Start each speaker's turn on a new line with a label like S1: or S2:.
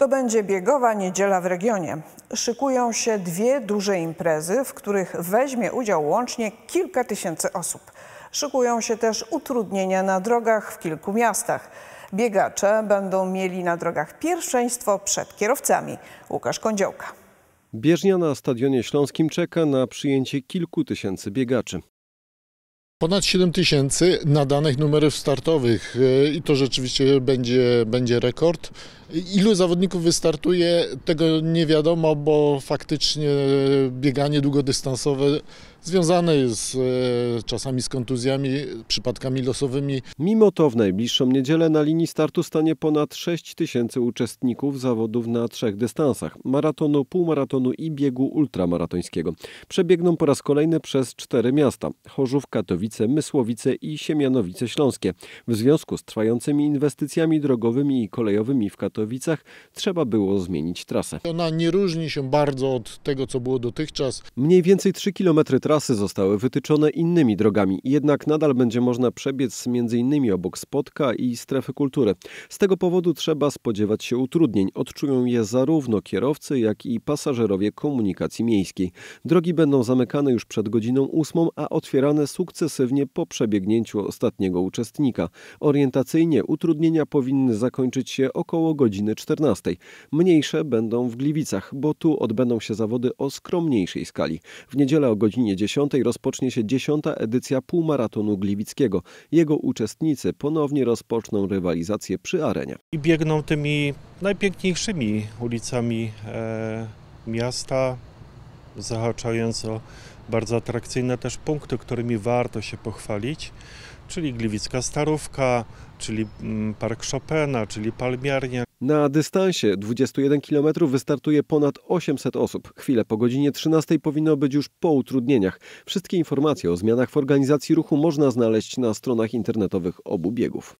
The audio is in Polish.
S1: To będzie biegowa niedziela w regionie. Szykują się dwie duże imprezy, w których weźmie udział łącznie kilka tysięcy osób. Szykują się też utrudnienia na drogach w kilku miastach. Biegacze będą mieli na drogach pierwszeństwo przed kierowcami. Łukasz Kądziołka.
S2: Bieżnia na Stadionie Śląskim czeka na przyjęcie kilku tysięcy biegaczy. Ponad 7
S3: tysięcy nadanych numerów startowych e, i to rzeczywiście będzie, będzie rekord. Ilu zawodników wystartuje, tego nie wiadomo, bo faktycznie bieganie długodystansowe związane jest czasami z kontuzjami,
S2: przypadkami losowymi. Mimo to w najbliższą niedzielę na linii startu stanie ponad 6 tysięcy uczestników zawodów na trzech dystansach: maratonu, półmaratonu i biegu ultramaratońskiego. Przebiegną po raz kolejny przez cztery miasta: Chorzów, Katowice, Mysłowice i Siemianowice Śląskie. W związku z trwającymi inwestycjami drogowymi i kolejowymi w Katowicach, Katowicach trzeba było zmienić trasę. Ona nie różni się bardzo od tego, co było dotychczas. Mniej więcej 3 km trasy zostały wytyczone innymi drogami, jednak nadal będzie można przebiec m.in. obok Spotka i Strefy Kultury. Z tego powodu trzeba spodziewać się utrudnień. Odczują je zarówno kierowcy, jak i pasażerowie komunikacji miejskiej. Drogi będą zamykane już przed godziną 8, a otwierane sukcesywnie po przebiegnięciu ostatniego uczestnika. Orientacyjnie utrudnienia powinny zakończyć się około godziny godziny 14. Mniejsze będą w Gliwicach, bo tu odbędą się zawody o skromniejszej skali. W niedzielę o godzinie 10 rozpocznie się 10. edycja półmaratonu gliwickiego. Jego uczestnicy ponownie rozpoczną rywalizację przy arenie.
S4: I biegną tymi najpiękniejszymi ulicami e, miasta, zahaczając o bardzo atrakcyjne też punkty, którymi warto się pochwalić, czyli Gliwicka Starówka, czyli mm, Park Chopina, czyli Palmiarnia. Na
S2: dystansie 21 km wystartuje ponad 800 osób. Chwilę po godzinie 13 powinno być już po utrudnieniach. Wszystkie informacje o zmianach w organizacji ruchu można znaleźć na stronach internetowych obu biegów.